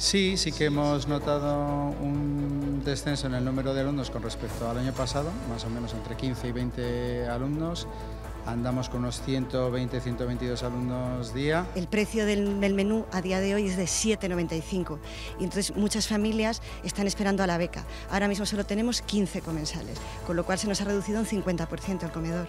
Sí, sí que hemos notado un descenso en el número de alumnos con respecto al año pasado, más o menos entre 15 y 20 alumnos. Andamos con unos 120, 122 alumnos día. El precio del, menú a día de hoy es de 7,95 y entonces muchas familias están esperando a la beca. Ahora mismo solo tenemos 15 comensales, con lo cual se nos ha reducido un 50% el comedor.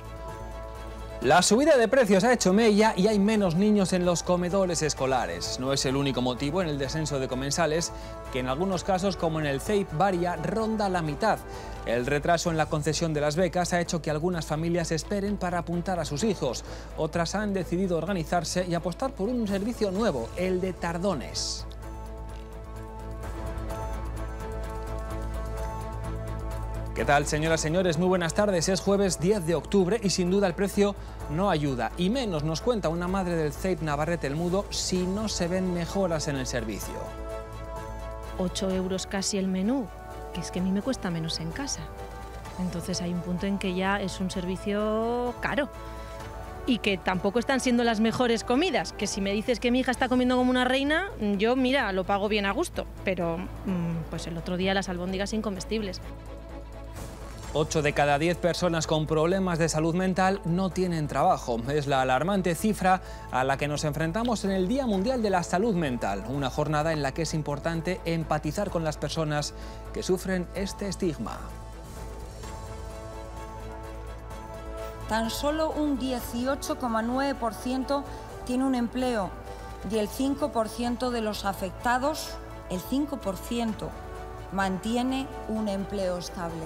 La subida de precios ha hecho mella y hay menos niños en los comedores escolares. No es el único motivo en el descenso de comensales, que en algunos casos, como en el CEIP, varía ronda la mitad. El retraso en la concesión de las becas ha hecho que algunas familias esperen para apuntar a sus hijos. Otras han decidido organizarse y apostar por un servicio nuevo, el de tardones. ¿Qué tal, señoras, y señores? Muy buenas tardes. Es jueves 10 de octubre y sin duda el precio no ayuda. Y menos nos cuenta una madre del CEIP Navarrete El Mudo si no se ven mejoras en el servicio. 8 euros casi el menú, que es que a mí me cuesta menos en casa. Entonces hay un punto en que ya es un servicio caro. Y que tampoco están siendo las mejores comidas, que si me dices que mi hija está comiendo como una reina, yo mira, lo pago bien a gusto, pero mm, pues el otro día las albóndigas incomestibles. 8 de cada 10 personas con problemas de salud mental no tienen trabajo. Es la alarmante cifra a la que nos enfrentamos en el Día Mundial de la Salud Mental, una jornada en la que es importante empatizar con las personas que sufren este estigma. Tan solo un 18,9% tiene un empleo y el 5% de los afectados, el 5%, mantiene un empleo estable.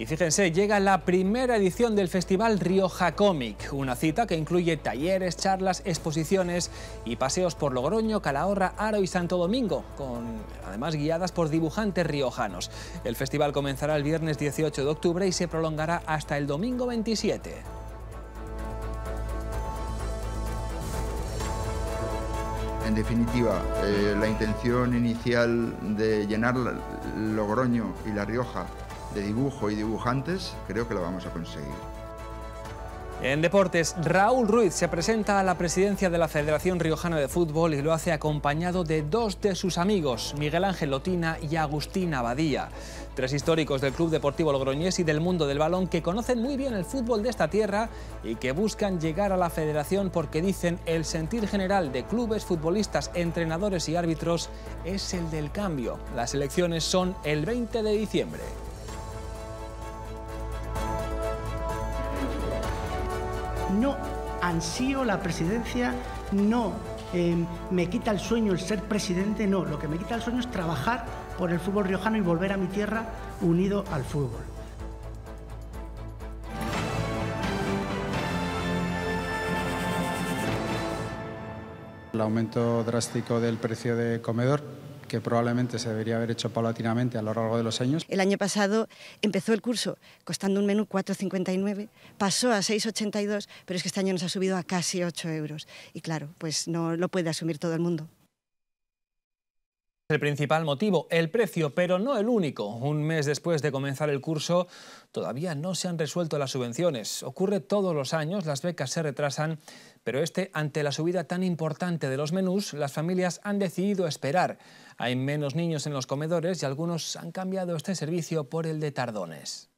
Y fíjense, llega la primera edición del Festival Rioja Comic, una cita que incluye talleres, charlas, exposiciones y paseos por Logroño, Calahorra, Aro y Santo Domingo, con además guiadas por dibujantes riojanos. El festival comenzará el viernes 18 de octubre y se prolongará hasta el domingo 27. En definitiva, eh, la intención inicial de llenar Logroño y La Rioja de dibujo y dibujantes, creo que lo vamos a conseguir. En deportes, Raúl Ruiz se presenta a la presidencia de la Federación Riojana de Fútbol y lo hace acompañado de dos de sus amigos, Miguel Ángel Lotina y Agustín Abadía. Tres históricos del Club Deportivo Logroñés y del mundo del balón que conocen muy bien el fútbol de esta tierra y que buscan llegar a la federación porque dicen el sentir general de clubes, futbolistas, entrenadores y árbitros es el del cambio. Las elecciones son el 20 de diciembre. no ansío la presidencia, no em, me quita el sueño el ser presidente, no, lo que me quita el sueño es trabajar por el fútbol riojano y volver a mi tierra unido al fútbol. El aumento drástico del precio de comedor que probablemente se debería haber hecho paulatinamente a lo largo de los años. El año pasado empezó el curso costando un menú 4,59, pasó a 6,82, pero es que este año nos ha subido a casi 8 euros. Y claro, pues no lo puede asumir todo el mundo. El principal motivo, el precio, pero no el único. Un mes después de comenzar el curso, todavía no se han resuelto las subvenciones. Ocurre todos los años, las becas se retrasan, pero este, ante la subida tan importante de los menús, las familias han decidido esperar. Hay menos niños en los comedores y algunos han cambiado este servicio por el de tardones.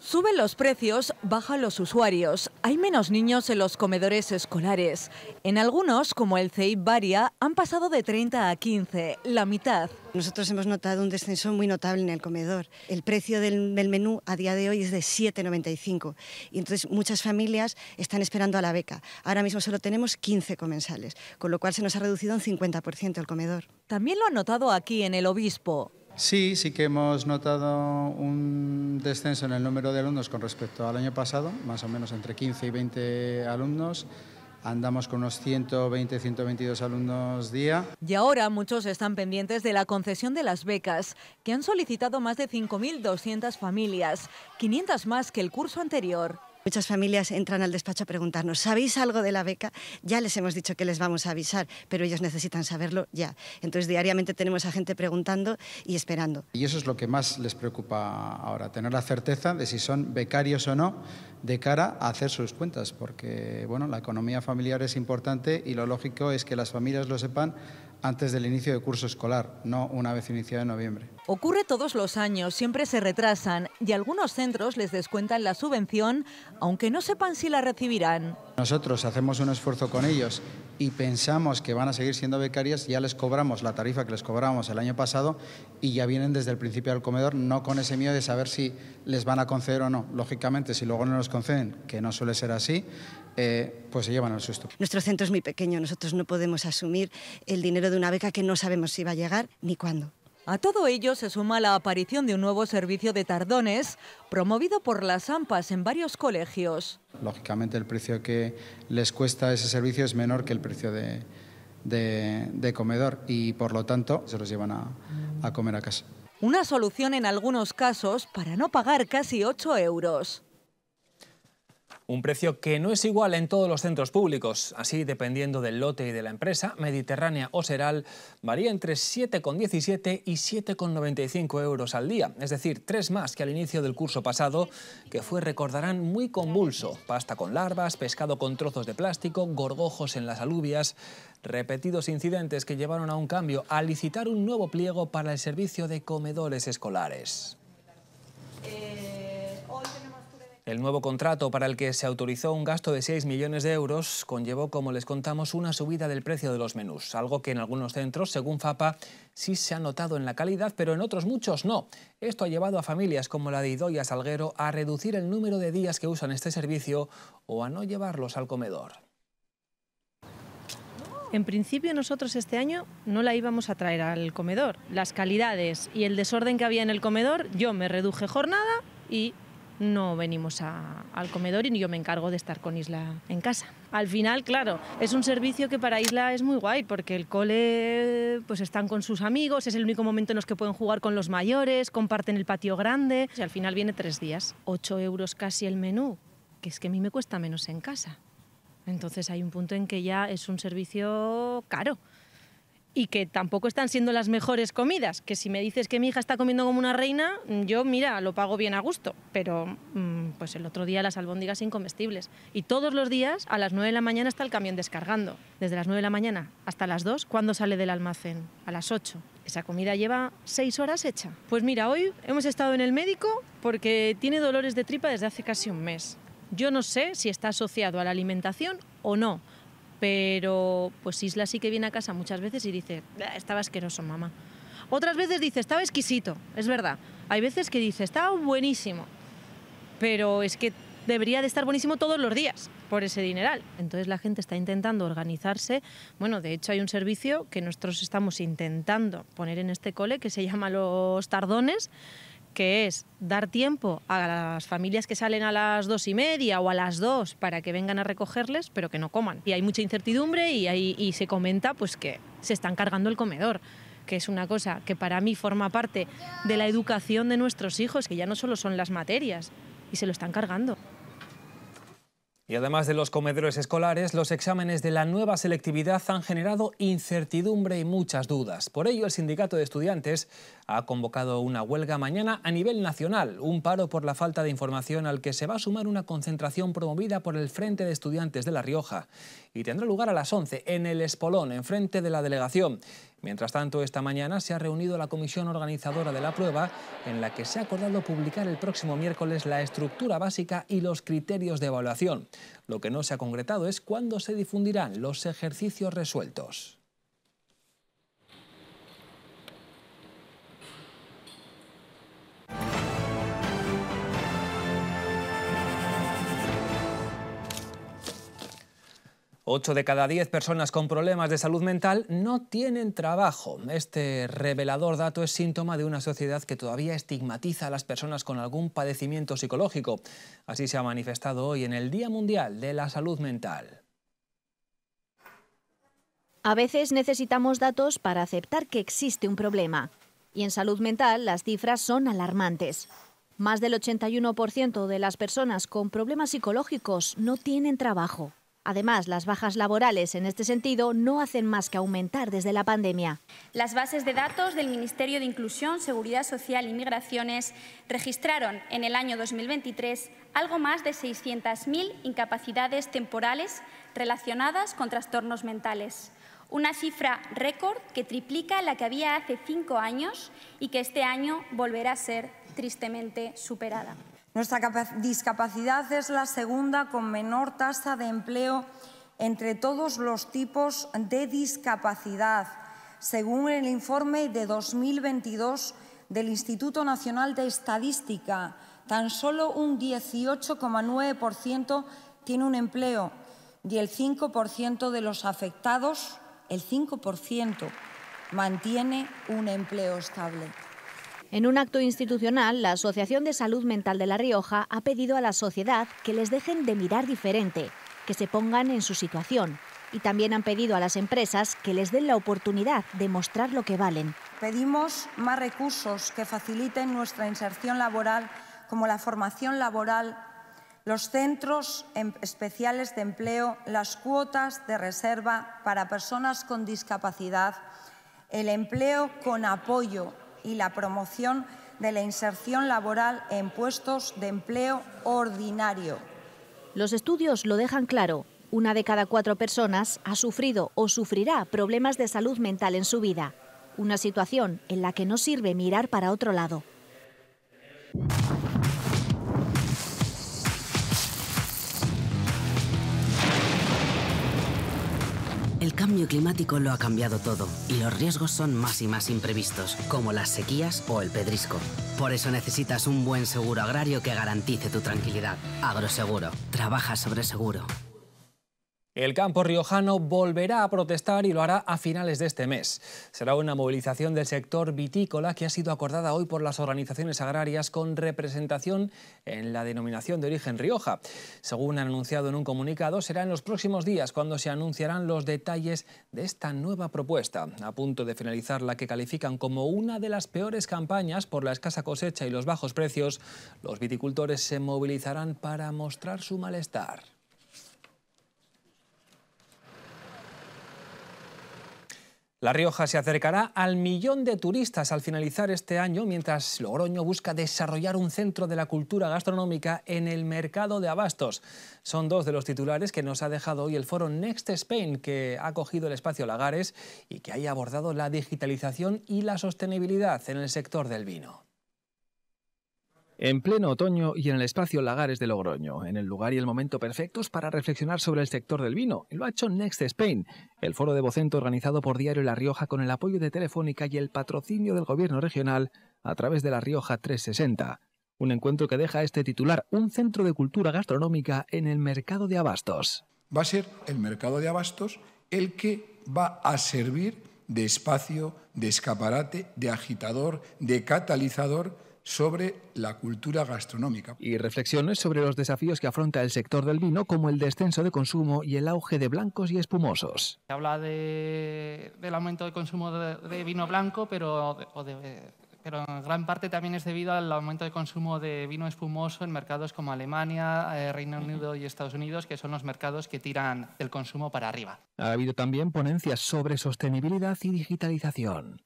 Suben los precios, bajan los usuarios. Hay menos niños en los comedores escolares. En algunos, como el CEIP Varia, han pasado de 30 a 15, la mitad. Nosotros hemos notado un descenso muy notable en el comedor. El precio del, menú a día de hoy es de 7,95 y entonces muchas familias están esperando a la beca. Ahora mismo solo tenemos 15 comensales, con lo cual se nos ha reducido un 50% el comedor. También lo han notado aquí en el Obispo. Sí, sí que hemos notado un descenso en el número de alumnos con respecto al año pasado, más o menos entre 15 y 20 alumnos. Andamos con unos 120, 122 alumnos día. Y ahora muchos están pendientes de la concesión de las becas, que han solicitado más de 5.200 familias, 500 más que el curso anterior. Muchas familias entran al despacho a preguntarnos, ¿sabéis algo de la beca? Ya les hemos dicho que les vamos a avisar, pero ellos necesitan saberlo ya. Entonces diariamente tenemos a gente preguntando y esperando. Y eso es lo que más les preocupa ahora, tener la certeza de si son becarios o no de cara a hacer sus cuentas, porque bueno, la economía familiar es importante y lo lógico es que las familias lo sepan antes del inicio del curso escolar, no una vez iniciado en noviembre. Ocurre todos los años, siempre se retrasan y algunos centros les descuentan la subvención, aunque no sepan si la recibirán. Nosotros hacemos un esfuerzo con ellos y pensamos que van a seguir siendo becarias, ya les cobramos la tarifa que les cobramos el año pasado y ya vienen desde el principio al comedor, no con ese miedo de saber si les van a conceder o no. Lógicamente, si luego no nos conceden, que no suele ser así, eh, pues se llevan al susto. Nuestro centro es muy pequeño, nosotros no podemos asumir el dinero de una beca que no sabemos si va a llegar ni cuándo. A todo ello se suma la aparición de un nuevo servicio de tardones promovido por las AMPAs en varios colegios. Lógicamente el precio que les cuesta ese servicio es menor que el precio de, de, comedor y por lo tanto se los llevan a, a comer a casa. Una solución en algunos casos para no pagar casi 8 euros. Un precio que no es igual en todos los centros públicos. Así, dependiendo del lote y de la empresa, Mediterránea o Seral varía entre 7,17 y 7,95 euros al día. Es decir, tres más que al inicio del curso pasado, que fue, recordarán, muy convulso. Pasta con larvas, pescado con trozos de plástico, gorgojos en las alubias... Repetidos incidentes que llevaron a un cambio, a licitar un nuevo pliego para el servicio de comedores escolares. Eh, el nuevo contrato para el que se autorizó un gasto de 6 millones de euros conllevó, como les contamos, una subida del precio de los menús, algo que en algunos centros, según FAPA, sí se ha notado en la calidad, pero en otros muchos no. Esto ha llevado a familias como la de Idoia Salguero a reducir el número de días que usan este servicio o a no llevarlos al comedor. En principio nosotros este año no la íbamos a traer al comedor. Las calidades y el desorden que había en el comedor, yo me reduje jornada y no venimos al comedor y yo me encargo de estar con Isla en casa. Al final, claro, es un servicio que para Isla es muy guay porque el cole pues están con sus amigos, es el único momento en los que pueden jugar con los mayores, comparten el patio grande y al final viene tres días. ocho euros casi el menú, que es que a mí me cuesta menos en casa. Entonces hay un punto en que ya es un servicio caro y que tampoco están siendo las mejores comidas, que si me dices que mi hija está comiendo como una reina, yo mira, lo pago bien a gusto, pero mm, pues el otro día las albóndigas incomestibles. Y todos los días a las 9 de la mañana está el camión descargando, desde las 9 de la mañana hasta las 2, ¿cuándo sale del almacén? A las 8. Esa comida lleva 6 horas hecha. Pues mira, hoy hemos estado en el médico porque tiene dolores de tripa desde hace casi un mes. Yo no sé si está asociado a la alimentación o no, pero pues Isla sí que viene a casa muchas veces y dice, estaba asqueroso, mamá. Otras veces dice, estaba exquisito, es verdad. Hay veces que dice, estaba buenísimo, pero es que debería de estar buenísimo todos los días por ese dineral. Entonces la gente está intentando organizarse. Bueno, de hecho hay un servicio que nosotros estamos intentando poner en este cole que se llama Los Tardones, que es dar tiempo a las familias que salen a las dos y media o a las dos para que vengan a recogerles, pero que no coman. Y hay mucha incertidumbre y, se comenta pues que se están cargando el comedor que es una cosa que para mí forma parte de la educación de nuestros hijos, que ya no solo son las materias, y se lo están cargando. Y además de los comedores escolares, los exámenes de la nueva selectividad han generado incertidumbre y muchas dudas. Por ello, el Sindicato de Estudiantes ha convocado una huelga mañana a nivel nacional, un paro por la falta de información al que se va a sumar una concentración promovida por el Frente de Estudiantes de La Rioja y tendrá lugar a las 11 en el Espolón, frente de la delegación. Mientras tanto, esta mañana se ha reunido la comisión organizadora de la prueba, en la que se ha acordado publicar el próximo miércoles la estructura básica y los criterios de evaluación. Lo que no se ha concretado es cuándo se difundirán los ejercicios resueltos. 8 de cada 10 personas con problemas de salud mental no tienen trabajo. Este revelador dato es síntoma de una sociedad que todavía estigmatiza a las personas con algún padecimiento psicológico. Así se ha manifestado hoy en el Día Mundial de la Salud Mental. A veces necesitamos datos para aceptar que existe un problema. Y en salud mental las cifras son alarmantes. Más del 81% de las personas con problemas psicológicos no tienen trabajo. Además, las bajas laborales en este sentido no hacen más que aumentar desde la pandemia. Las bases de datos del Ministerio de Inclusión, Seguridad Social y Migraciones registraron en el año 2023 algo más de 600.000 incapacidades temporales relacionadas con trastornos mentales una cifra récord que triplica la que había hace cinco años y que este año volverá a ser tristemente superada. Nuestra discapacidad es la segunda con menor tasa de empleo entre todos los tipos de discapacidad, según el informe de 2022 del Instituto Nacional de Estadística. Tan solo un 18,9% tiene un empleo y el 5% de los afectados, el 5%, mantiene un empleo estable. En un acto institucional, la Asociación de Salud Mental de La Rioja ha pedido a la sociedad que les dejen de mirar diferente, que se pongan en su situación. Y también han pedido a las empresas que les den la oportunidad de mostrar lo que valen. Pedimos más recursos que faciliten nuestra inserción laboral, como la formación laboral, los centros em-, especiales de empleo, las cuotas de reserva para personas con discapacidad, el empleo con apoyo y la promoción de la inserción laboral en puestos de empleo ordinario. Los estudios lo dejan claro. Una de cada cuatro personas ha sufrido o sufrirá problemas de salud mental en su vida, una situación en la que no sirve mirar para otro lado. El cambio climático lo ha cambiado todo y los riesgos son más y más imprevistos, como las sequías o el pedrisco. Por eso necesitas un buen seguro agrario que garantice tu tranquilidad. Agroseguro. Trabaja sobre seguro. El campo riojano volverá a protestar y lo hará a finales de este mes. Será una movilización del sector vitícola que ha sido acordada hoy por las organizaciones agrarias con representación en la denominación de origen Rioja. Según han anunciado en un comunicado, será en los próximos días cuando se anunciarán los detalles de esta nueva propuesta, a punto de finalizar la que califican como una de las peores campañas por la escasa cosecha y los bajos precios. Los viticultores se movilizarán para mostrar su malestar. La Rioja se acercará al millón de turistas al finalizar este año, mientras Logroño busca desarrollar un centro de la cultura gastronómica en el mercado de abastos. Son dos de los titulares que nos ha dejado hoy el foro Next Spain, que ha cogido el espacio Lagares y que ha abordado la digitalización y la sostenibilidad en el sector del vino. En pleno otoño y en el espacio Lagares de Logroño, en el lugar y el momento perfectos para reflexionar sobre el sector del vino, lo ha hecho Next Spain, el foro de Vocento organizado por Diario La Rioja con el apoyo de Telefónica y el patrocinio del gobierno regional a través de La Rioja 360. Un encuentro que deja este titular, un centro de cultura gastronómica en el mercado de abastos. Va a ser el mercado de abastos el que va a servir de espacio, de escaparate, de agitador, de catalizador sobre la cultura gastronómica. Y reflexiones sobre los desafíos que afronta el sector del vino, como el descenso de consumo y el auge de blancos y espumosos. Se habla de, del aumento de consumo de, vino blanco, pero, pero en gran parte también es debido al aumento de consumo de vino espumoso en mercados como Alemania, eh, Reino Unido y Estados Unidos, que son los mercados que tiran el consumo para arriba. Ha habido también ponencias sobre sostenibilidad y digitalización.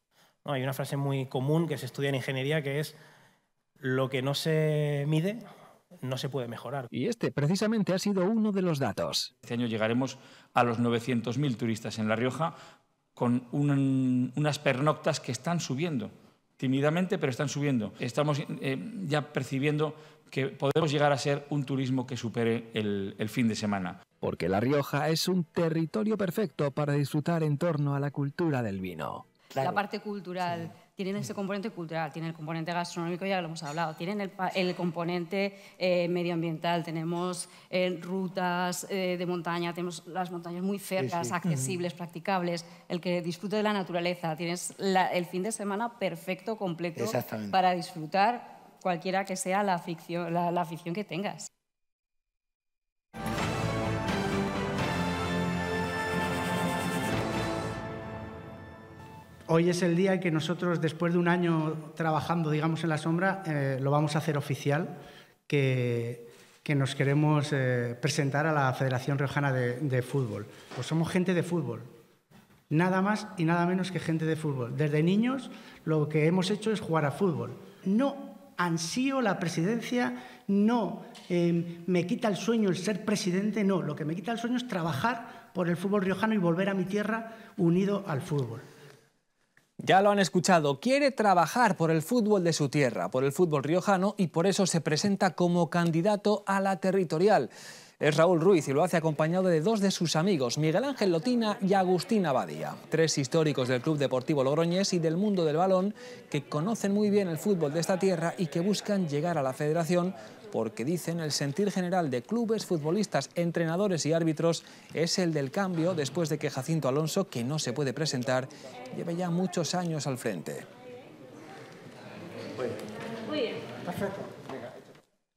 hay una frase muy común que se estudia en ingeniería que es lo que no se mide no se puede mejorar. Y este precisamente ha sido uno de los datos. Este año llegaremos a los 900.000 turistas en La Rioja con unas pernoctas que están subiendo, tímidamente, pero están subiendo. Estamos eh, ya percibiendo que podemos llegar a ser un turismo que supere el, fin de semana. Porque La Rioja es un territorio perfecto para disfrutar en torno a la cultura del vino. La parte cultural tienen ese componente cultural, tienen el componente gastronómico, ya lo hemos hablado, tienen el, componente eh, medioambiental, tenemos eh, rutas eh, de montaña, tenemos las montañas muy cercas, accesibles, practicables, el que disfrute de la naturaleza, tienes el fin de semana perfecto, completo, para disfrutar cualquiera que sea la, ficción, la afición que tengas. hoy es el día en que nosotros, después de un año trabajando, digamos, en la sombra, eh, lo vamos a hacer oficial, que, nos queremos eh, presentar a la Federación Riojana de, Fútbol. Pues somos gente de fútbol, nada más y nada menos que gente de fútbol. Desde niños lo que hemos hecho es jugar a fútbol. No ansío la presidencia, no eh, me quita el sueño el ser presidente, no, lo que me quita el sueño es trabajar por el fútbol riojano y volver a mi tierra unido al fútbol. Ya lo han escuchado, quiere trabajar por el fútbol de su tierra, por el fútbol riojano y por eso se presenta como candidato a la territorial. Es Raúl Ruiz y lo hace acompañado de dos de sus amigos, Miguel Ángel Lotina y Agustín Abadía, tres históricos del Club Deportivo Logroñés y del mundo del balón que conocen muy bien el fútbol de esta tierra y que buscan llegar a la federación porque dicen el sentir general de clubes, futbolistas, entrenadores y árbitros es el del cambio después de que Jacinto Alonso, que no se puede presentar, lleve ya muchos años al frente.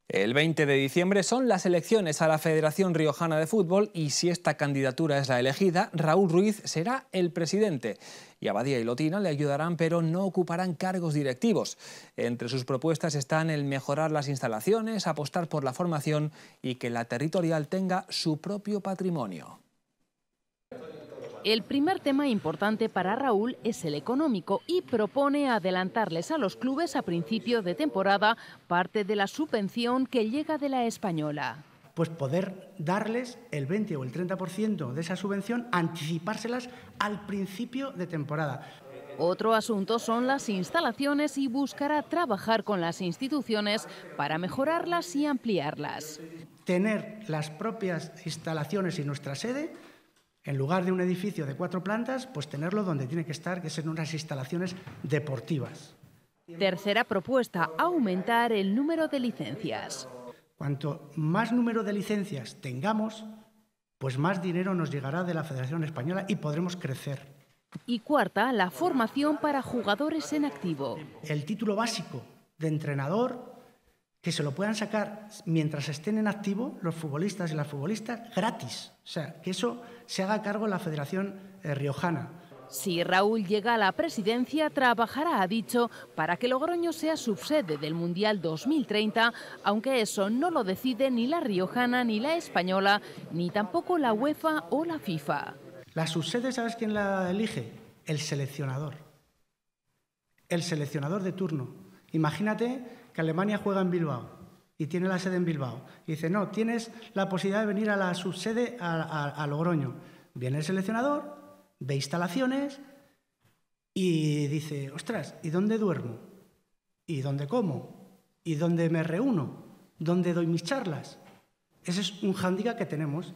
El 20 de diciembre son las elecciones a la Federación Riojana de Fútbol y si esta candidatura es la elegida, Raúl Ruiz será el presidente y Abadía y Lotina le ayudarán, pero no ocuparán cargos directivos. Entre sus propuestas están el mejorar las instalaciones, apostar por la formación y que la territorial tenga su propio patrimonio. El primer tema importante para Raúl es el económico y propone adelantarles a los clubes a principio de temporada parte de la subvención que llega de la española pues poder darles el 20 o el 30% de esa subvención, anticipárselas al principio de temporada. Otro asunto son las instalaciones y buscará trabajar con las instituciones para mejorarlas y ampliarlas. Tener las propias instalaciones y nuestra sede, en lugar de un edificio de cuatro plantas, pues tenerlo donde tiene que estar, que es unas instalaciones deportivas. Tercera propuesta, aumentar el número de licencias. Cuanto más número de licencias tengamos, pues más dinero nos llegará de la Federación Española y podremos crecer. Y cuarta, la formación para jugadores en activo. El título básico de entrenador, que se lo puedan sacar mientras estén en activo los futbolistas y las futbolistas gratis. O sea, que eso se haga cargo la Federación eh, Riojana. Si Raúl llega a la presidencia, trabajará, ha dicho, para que Logroño sea subsede del Mundial 2030, aunque eso no lo decide ni la riojana, ni la española, ni tampoco la UEFA o la FIFA. La subsede, ¿sabes quién la elige? El seleccionador. El seleccionador de turno. Imagínate que Alemania juega en Bilbao y tiene la sede en Bilbao. Y dice, no, tienes la posibilidad de venir a la subsede a, a Logroño. Viene el seleccionador, ve instalaciones y dice, ostras, ¿y dónde duermo? ¿Y dónde como? ¿Y dónde me reúno? ¿Dónde doy mis charlas? Ese es un hándicap que tenemos.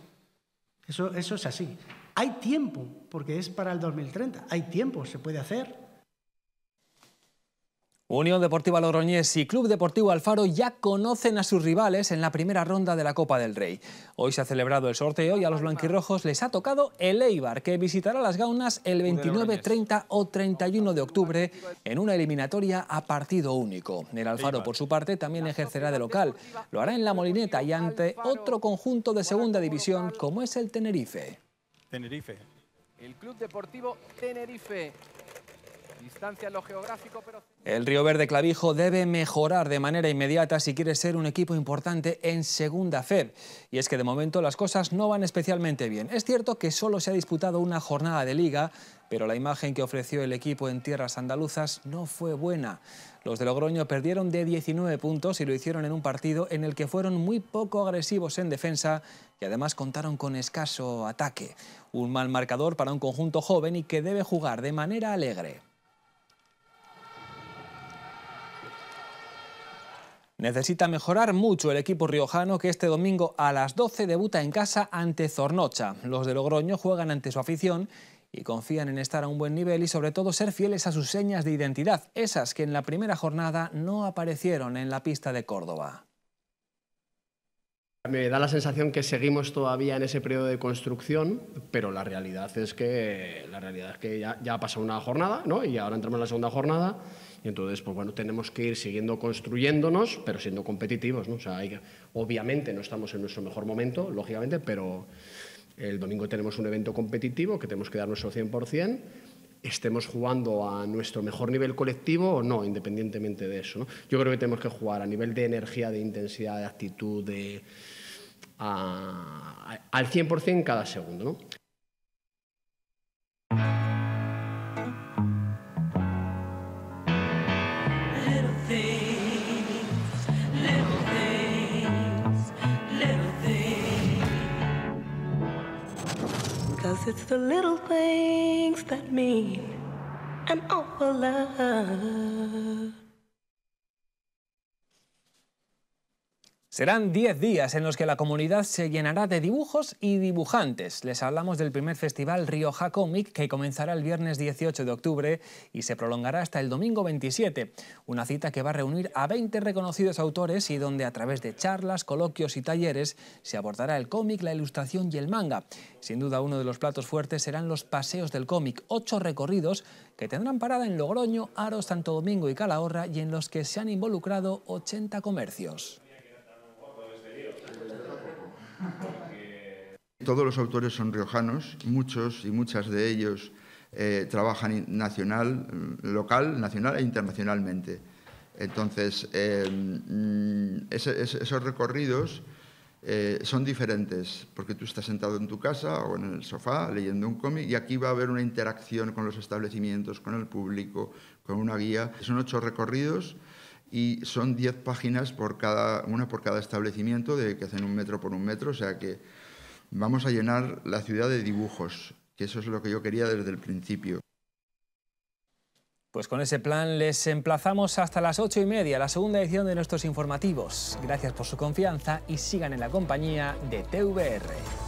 Eso, eso es así. Hay tiempo, porque es para el 2030. Hay tiempo, se puede hacer. Unión Deportiva Logroñés y Club Deportivo Alfaro ya conocen a sus rivales en la primera ronda de la Copa del Rey. Hoy se ha celebrado el sorteo y a los blanquirrojos les ha tocado el Eibar, que visitará las Gaunas el 29, 30 o 31 de octubre en una eliminatoria a partido único. El Alfaro, por su parte, también ejercerá de local. Lo hará en La Molineta y ante otro conjunto de segunda división como es el Tenerife. Tenerife. El Club Deportivo Tenerife el Río Verde Clavijo debe mejorar de manera inmediata si quiere ser un equipo importante en segunda Fed Y es que de momento las cosas no van especialmente bien. Es cierto que solo se ha disputado una jornada de liga, pero la imagen que ofreció el equipo en tierras andaluzas no fue buena. Los de Logroño perdieron de 19 puntos y lo hicieron en un partido en el que fueron muy poco agresivos en defensa y además contaron con escaso ataque. Un mal marcador para un conjunto joven y que debe jugar de manera alegre. Necesita mejorar mucho el equipo riojano que este domingo a las 12 debuta en casa ante Zornocha. Los de Logroño juegan ante su afición y confían en estar a un buen nivel y sobre todo ser fieles a sus señas de identidad, esas que en la primera jornada no aparecieron en la pista de Córdoba. Me da la sensación que seguimos todavía en ese periodo de construcción, pero la realidad es que, la realidad es que ya, ya ha pasado una jornada ¿no? y ahora entramos en la segunda jornada. Y entonces, pues bueno, tenemos que ir siguiendo construyéndonos, pero siendo competitivos, ¿no? O sea, obviamente no estamos en nuestro mejor momento, lógicamente, pero el domingo tenemos un evento competitivo que tenemos que dar nuestro 100%, estemos jugando a nuestro mejor nivel colectivo o no, independientemente de eso. Yo creo que tenemos que jugar a nivel de energía, de intensidad, de actitud, de, al 100% cada segundo. ¿no? it's the little things that mean an awful lot. Serán 10 días en los que la comunidad se llenará de dibujos y dibujantes. Les hablamos del primer festival Rioja Comic que comenzará el viernes 18 de octubre y se prolongará hasta el domingo 27. Una cita que va a reunir a 20 reconocidos autores y donde a través de charlas, coloquios y talleres se abordará el cómic, la ilustración y el manga. Sin duda uno de los platos fuertes serán los paseos del cómic, ocho recorridos que tendrán parada en Logroño, Aros, Santo Domingo y Calahorra y en los que se han involucrado 80 comercios. Todos los autores son riojanos, muchos y muchas de ellos eh, trabajan nacional, mm, local, nacional e internacionalmente. Entonces, em, mm, esos recorridos eh, son diferentes, porque tú estás sentado en tu casa o en el sofá leyendo un cómic y aquí va a haber una interacción con los establecimientos, con el público, con una guía. Son ocho recorridos y son 10 páginas por cada, una por cada establecimiento, de que hacen un metro por un metro, o sea que vamos a llenar la ciudad de dibujos, que eso es lo que yo quería desde el principio. Pues con ese plan les emplazamos hasta las ocho y media, la segunda edición de nuestros informativos. Gracias por su confianza y sigan en la compañía de TVR.